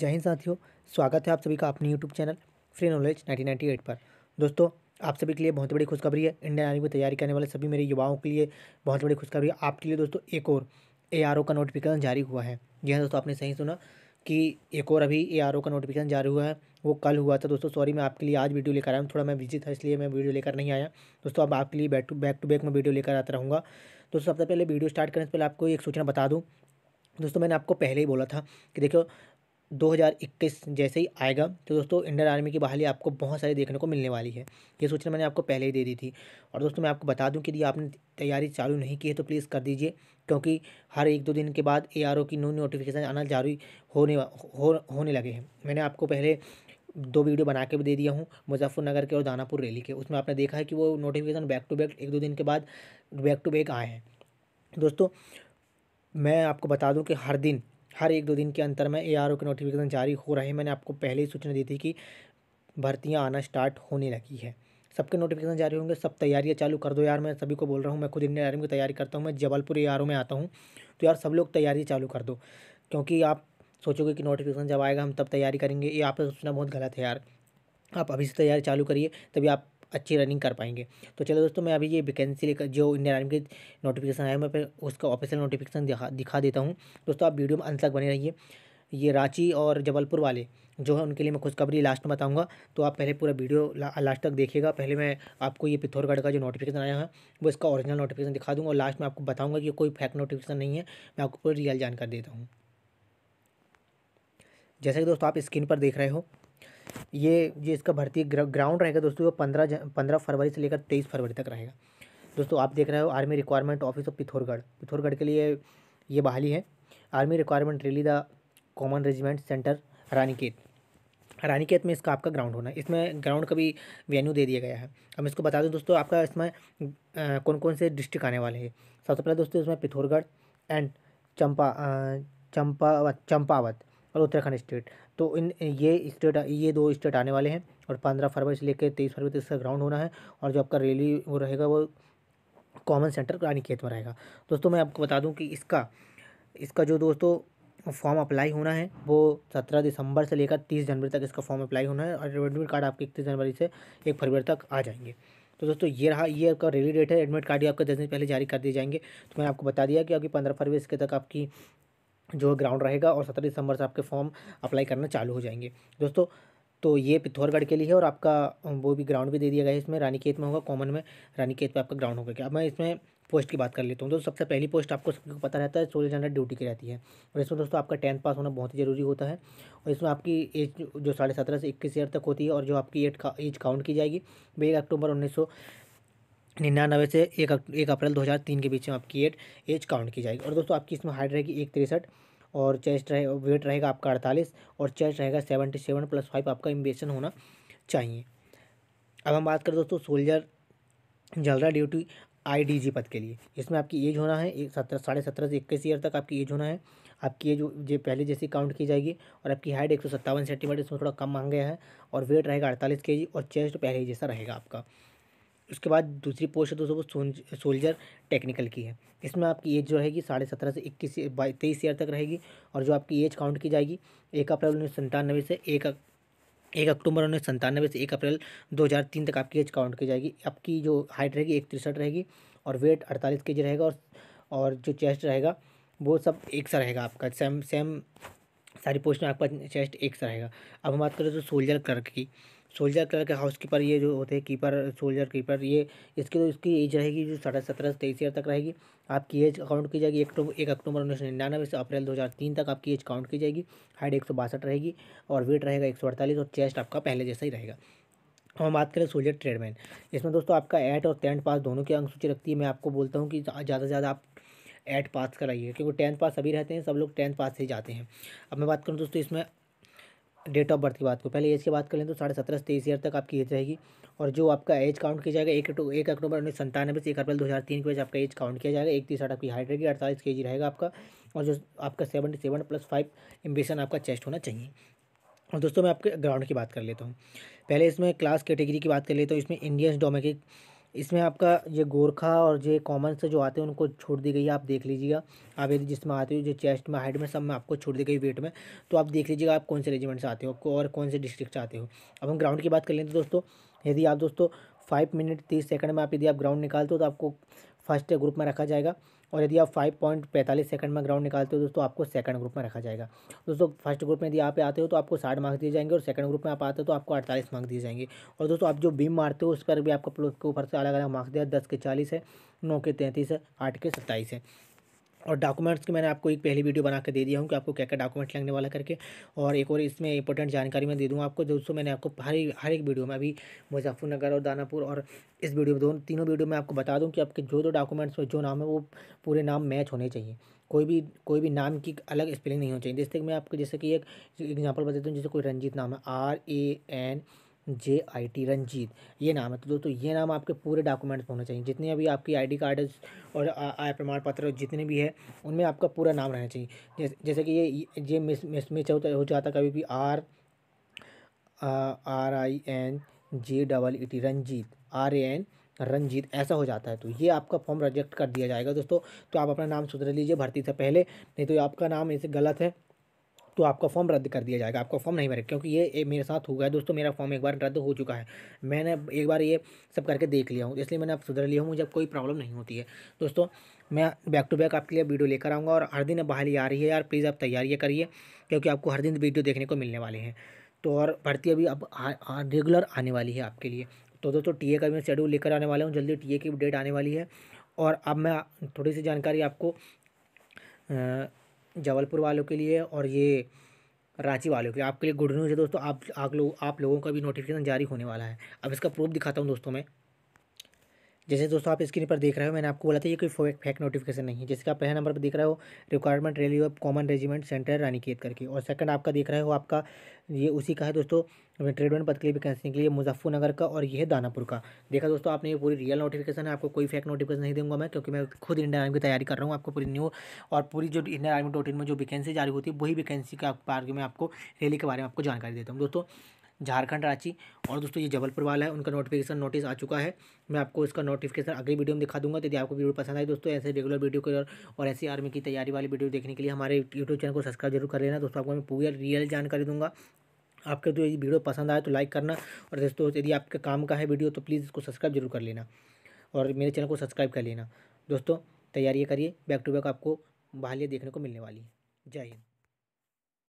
जय हिंद साथियों स्वागत है आप सभी का अपने यूट्यूब चैनल फ्री नॉलेज 1998 पर दोस्तों आप सभी के लिए बहुत बड़ी खुशखबरी है इंडियन आर्मी में तैयारी करने वाले सभी मेरे युवाओं के लिए बहुत बड़ी खुशखबरी है आपके लिए दोस्तों एक और ए का नोटिफिकेशन जारी हुआ है जी हाँ दोस्तों आपने सही सुना कि एक और अभी ए का नोटिफिकेशन जारी हुआ है वो कल हुआ था दोस्तों सॉरी मैं आपके लिए आज वीडियो लेकर आया हूँ थोड़ा मैं बिजी था इसलिए मैं वीडियो लेकर नहीं आया दोस्तों अब आपके लिए back to back to back मैं वीडियो लेकर आता रहूँगा दोस्तों सबसे पहले वीडियो स्टार्ट करने से पहले आपको एक सूचना बता दूँ दोस्तों मैंने आपको पहले ही बोला था कि देखो 2021 जैसे ही आएगा तो दोस्तों इंडियन आर्मी की बहाली आपको बहुत सारी देखने को मिलने वाली है ये सूचना मैंने आपको पहले ही दे दी थी और दोस्तों मैं आपको बता दूं कि यदि आपने तैयारी चालू नहीं की है तो प्लीज़ कर दीजिए क्योंकि हर एक दो दिन के बाद ए की न्यू नोटिफिकेशन आना जारी होने हो, होने लगे हैं मैंने आपको पहले दो वीडियो बना के भी दे दिया हूँ मुजफ्फरनगर के और दानापुर रैली के उसमें आपने देखा है कि वो नोटिफिकेशन बैक टू बैक एक दो दिन के बाद बैक टू बैक आए हैं दोस्तों मैं आपको बता दूं कि हर दिन हर एक दो दिन के अंतर में ए के नोटिफिकेशन जारी हो रहे हैं मैंने आपको पहले ही सूचना दी थी कि भर्तियाँ आना स्टार्ट होने लगी है सबके नोटिफिकेशन जारी होंगे सब तैयारियाँ चालू कर दो यार मैं सभी को बोल रहा हूँ मैं खुद इंडियन आर्मी की तैयारी करता हूँ मैं जबलपुर ए में आता हूँ तो यार सब लोग तैयारी चालू कर दो क्योंकि आप सोचोगे कि नोटिफिकेशन जब आएगा हम तब तैयारी करेंगे ये आपका सोचना बहुत गलत है यार आप अभी से तैयारी चालू करिए तभी आप अच्छी रनिंग कर पाएंगे तो चलो दोस्तों मैं अभी ये वैकेंसी लेकर जो इंडियन आर्मी के नोटिफिकेशन आया मैं उसका ऑफिशियल नोटिफिकेशन दिखा दिखा देता हूँ दोस्तों आप वीडियो में अंत तक बने रहिए ये रांची और जबलपुर वाले जो है उनके लिए मैं खुशखबरी लास्ट में बताऊंगा तो आप पहले पूरा वीडियो ला, लास्ट तक देखिएगा पहले मैं आपको ये पिथौरगढ़ का जो नोटिफिकेशन आया है वो इसका ओरिजिनल नोटिफिकेशन दिखा दूंगा और लास्ट में आपको बताऊंगा कि कोई फैक नोटिफिकेशन नहीं है मैं आपको पूरी रियल जानकारी देता हूँ जैसा कि दोस्तों आप स्क्रीन पर देख रहे हो ये जो इसका भर्ती ग्राउंड रहेगा दोस्तों वो पंद्रह पंद्रह फरवरी से लेकर तेईस फरवरी तक रहेगा दोस्तों आप देख रहे हो army requirement office of Pithoragarh Pithoragarh के लिए ये बहाली है army requirement rally the common regiment centre Ranikhet Ranikhet में इसका आपका ग्राउंड होना है इसमें ग्राउंड का भी वेन्यू दे दिया गया है अब इसको बता दूं दोस्तों आपका इसमें कौन कौन से डिस्ट्रिक्ट आने वाले हैं सबसे पहले दोस्तों इसमें पिथौरगढ़ एंड चंपा चंपा चंपावत और उत्तराखंड स्टेट तो इन ये स्टेट ये दो स्टेट आने वाले हैं और पंद्रह फरवरी से लेकर तेईस फरवरी तक इसका ग्राउंड होना है और जो आपका रैली वो रहेगा वो कॉमन सेंटर खेत में रहेगा दोस्तों मैं आपको बता दूं कि इसका इसका जो दोस्तों फॉर्म अप्लाई होना है वो सत्रह दिसंबर से लेकर तीस जनवरी तक इसका फॉर्म अप्लाई होना है और एडमिट कार्ड आपके इकतीस जनवरी से एक फरवरी तक आ जाएंगे तो दोस्तों ये रहा ये आपका रेली डेट है एडमिट कार्ड ये आपका दस दिन पहले जारी कर दिए जाएंगे तो मैंने आपको बता दिया कि आपकी पंद्रह फरवरी इसके तक आपकी जो ग्राउंड रहेगा और सत्रह दिसंबर से आपके फॉर्म अप्लाई करना चालू हो जाएंगे दोस्तों तो ये पिथौरगढ़ के लिए है और आपका वो भी ग्राउंड भी दे दिया गया है इसमें रानीखेत में होगा कॉमन में रानीखेत पे आपका ग्राउंड होगा अब मैं इसमें पोस्ट की बात कर लेता हूँ दोस्तों सबसे पहली पोस्ट आपको सबको पता रहता है सोलह जनरल ड्यूटी की रहती है और इसमें दोस्तों आपका टेंथ पास होना बहुत ही ज़रूरी होता है और इसमें आपकी एज जो साढ़े सत्रह से इक्कीस ईयर तक होती है और जो आपकी एट का एज काउंट की जाएगी एक अक्टूबर उन्नीस निन्यानवे से एक एक अप्रैल 2003 के बीच में आपकी एट एज काउंट की जाएगी और दोस्तों आपकी इसमें हाइट रहेगी एक तिरसठ और चेस्ट रहे वेट रहेगा आपका अड़तालीस और चेस्ट रहेगा सेवेंटी सेवन प्लस फाइव आपका इम्बेशन होना चाहिए अब हम बात करें दोस्तों सोल्जर जनरल ड्यूटी आईडीजी पद के लिए इसमें आपकी एज होना है एक सत्रह साढ़े सत्रह से इक्कीस ईयर तक आपकी एज होना है आपकी एज जो पहले जैसी काउंट की जाएगी और आपकी हाइट एक सौ सत्तावन सेंटीमीटर इसमें थोड़ा कम मांग गया है और वेट रहेगा अड़तालीस के जी और चेस्ट पहले जैसा रहेगा आपका उसके बाद दूसरी पोस्ट है दोस्तों वो सोल्जर टेक्निकल की है इसमें आपकी एज जो रहेगी साढ़े सत्रह से इक्कीस बाई तेईस ईयर तक रहेगी और जो आपकी एज काउंट की जाएगी एक अप्रैल उन्नीस सौ से एक एक अक्टूबर उन्नीस सौ संतानवे से एक अप्रैल दो हज़ार तीन तक आपकी एज काउंट की जाएगी आपकी जो हाइट रहेगी एक तिरसठ रहेगी और वेट अड़तालीस के जी रहेगा और और जो चेस्ट रहेगा वो सब एक सा रहेगा आपका सेम सेम सारी पोस्ट में आपका चेस्ट एक सा रहेगा अब हम बात करें तो सोल्जर क्लर्क की सोल्जर कलर के हाउस कीपर ये जो होते हैं कीपर सोल्जर कीपर ये इसकी तो इसकी एज रहेगी जो साढ़े सत्रह से तेईस ईयर तक रहेगी आपकी एज काउंट की जाएगी एक अक्टूबर उन्नीस सौ निन्यानवे से अप्रैल दो हज़ार तीन तक आपकी एज काउंट की जाएगी हाइट एक सौ बासठ रहेगी और वेट रहेगा एक सौ अड़तालीस और चेस्ट आपका पहले जैसा ही रहेगा हम बात करें सोल्जर ट्रेडमैन इसमें दोस्तों आपका एट और टेंथ पास दोनों की अंकसूची सूची रखती है मैं आपको बोलता हूँ कि ज़्यादा से ज़्यादा आप एट पास कराइए क्योंकि टेंथ पास सभी रहते हैं सब लोग टेंथ पास से जाते हैं अब मैं बात करूँ दोस्तों इसमें डेट ऑफ बर्थ की बात को पहले एज की बात कर लें तो साढ़े सत्रह से तेईस ईयर तक आपकी एज रहेगी और जो आपका एज काउंट किया जाएगा एक एक अक्टूबर उन्नीस संतानवे से एक अप्रैल दो हज़ार तीन की वजह आपका एज काउंट किया जाएगा एक साठ आपकी हाइट रहेगी अड़तालीस के जी रहेगा आपका और जो आपका seventy seven plus five expansion आपका चेस्ट होना चाहिए और दोस्तों मैं आपके ग्राउंड की बात कर लेता हूँ पहले इसमें क्लास कैटेगरी की बात कर लेता हूँ इसमें इंडियंस डोमेटिक इसमें आपका ये गोरखा और ये कॉमन से जो आते हैं उनको छूट दी गई है आप देख लीजिएगा आप यदि जिसमें आते हो जो चेस्ट में हाइट में सब में आपको छोड़ दी गई वेट में तो आप देख लीजिएगा आप कौन से रेजिमेंट से आते हो और कौन से डिस्ट्रिक्ट से आते हो अब हम ग्राउंड की बात कर लें तो दोस्तों यदि आप दोस्तों फाइव मिनट तीस सेकंड में आप यदि आप ग्राउंड निकालते हो तो आपको फर्स्ट ग्रुप में रखा जाएगा और यदि आप फाइव पॉइंट पैंतालीस सेकंड में ग्राउंड निकालते हो दोस्तों आपको सेकंड ग्रुप में रखा जाएगा दोस्तों फर्स्ट ग्रुप में यदि आप आते हो तो आपको साठ मार्क्स दिए जाएंगे और सेकंड ग्रुप में आप आते हो तो आपको अड़तालीस मार्क्स दिए जाएंगे और दोस्तों आप जो बीम मारते हो उस पर भी आपको प्लस के ऊपर से अलग अलग मार्क्स दिया दस के चालीस है नौ के तैंतीस है आठ के सत्ताईस है और डॉक्यूमेंट्स की मैंने आपको एक पहली वीडियो बना के दे दिया हूँ कि आपको क्या क्या डॉक्यूमेंट लगने वाला करके और एक और इसमें इंपॉर्टेंट जानकारी मैं दे दूँगा आपको दोस्तों मैंने आपको हर हर एक वीडियो में अभी मुजफ्फरनगर और दानापुर और इस वीडियो में दोनों तीनों वीडियो में आपको बता दूँ कि आपके जो जो डॉक्यूमेंट्स में जो नाम है वो पूरे नाम मैच होने चाहिए कोई भी कोई भी नाम की अलग स्पेलिंग नहीं होनी चाहिए जैसे कि मैं आपको जैसे कि एक एग्जाम्पल बता दूँ जैसे कोई रंजीत नाम है R A N J I T Ranjit ये नाम है तो दोस्तों ये नाम आपके पूरे डॉक्यूमेंट्स में होना चाहिए जितने भी आपकी आईडी कार्ड और आय प्रमाण पत्र जितने भी है उनमें आपका पूरा नाम रहना चाहिए जैसे जैसे कि ये ये मिस मिस मिस हो जाता कभी भी R R I N J double E T Ranjit R A N Ranjit ऐसा हो जाता है तो ये आपका फॉर्म रिजेक्ट कर दिया जाएगा दोस्तों तो आप अपना नाम सुधर लीजिए भर्ती से पहले नहीं तो आपका नाम ऐसे गलत है तो आपका फॉर्म रद्द कर दिया जाएगा आपका फॉर्म नहीं भरेगा क्योंकि ये, मेरे साथ हुआ है दोस्तों मेरा फॉर्म एक बार रद्द हो चुका है मैंने एक बार ये सब करके देख लिया हूँ इसलिए मैंने अब सुधर लिया हूँ मुझे अब कोई प्रॉब्लम नहीं होती है दोस्तों मैं बैक टू बैक आपके लिए वीडियो लेकर आऊँगा और हर दिन बहाली आ रही है यार प्लीज़ आप तैयारियाँ करिए क्योंकि आपको हर दिन वीडियो देखने को मिलने वाले हैं तो और भर्ती अभी अब रेगुलर आने वाली है आपके लिए तो दोस्तों टी का भी मैं शेड्यूल लेकर आने वाला हूँ जल्दी टी की डेट आने वाली है और अब मैं थोड़ी सी जानकारी आपको जबलपुर वालों के लिए और ये रांची वालों के लिए आपके लिए गुड न्यूज़ है दोस्तों आप आप लोग आप लोगों का भी नोटिफिकेशन जारी होने वाला है अब इसका प्रूफ दिखाता हूँ दोस्तों मैं जैसे दोस्तों आप स्क्रीन पर देख रहे हो मैंने आपको बोला था ये कोई फैक नोटिफिकेशन नहीं है जैसे आप पहला नंबर पर देख रहे हो requirement railway of common regiment centre Ranikhet करके और सेकंड आपका देख रहे हो आपका ये उसी का है दोस्तों ट्रेडमेंट पद के लिए वैकेंसी के लिए मुजफ्फरनगर का और ये है दानापुर का देखा दोस्तों आपने ये पूरी रियल नोटिफिकेशन है आपको कोई फेक नोटिफिकेशन नहीं दूंगा मैं क्योंकि मैं खुद इंडियन आर्मी की तैयारी कर रहा हूँ आपको पूरी न्यू और पूरी जो इंडियन आर्मी टोटिन में जो वैकेंसी जारी होती है वही वैकेंसी के बारे में आपको रैली के बारे में आपको जानकारी देता हूँ दोस्तों झारखंड रांची और दोस्तों ये जबलपुर वाला है उनका नोटिफिकेशन नोटिस आ चुका है मैं आपको इसका नोटिफिकेशन अगली वीडियो में दिखा दूंगा तो यदि आपको वीडियो पसंद आए दोस्तों ऐसे रेगुलर वीडियो के और ऐसी आर्मी की तैयारी वाली वीडियो देखने के लिए हमारे यूट्यूब चैनल को सब्सक्राइब जरूर कर लेना दोस्तों आपको मैं पूरी रियल जानकारी दूंगा आपके तो यदि वीडियो पसंद आए तो लाइक करना और दोस्तों यदि आपके काम का है वीडियो तो प्लीज़ इसको सब्सक्राइब जरूर कर लेना और मेरे चैनल को सब्सक्राइब कर लेना दोस्तों तैयारी करिए बैक टू बैक आपको बहालियाँ देखने को मिलने वाली है जय हिंद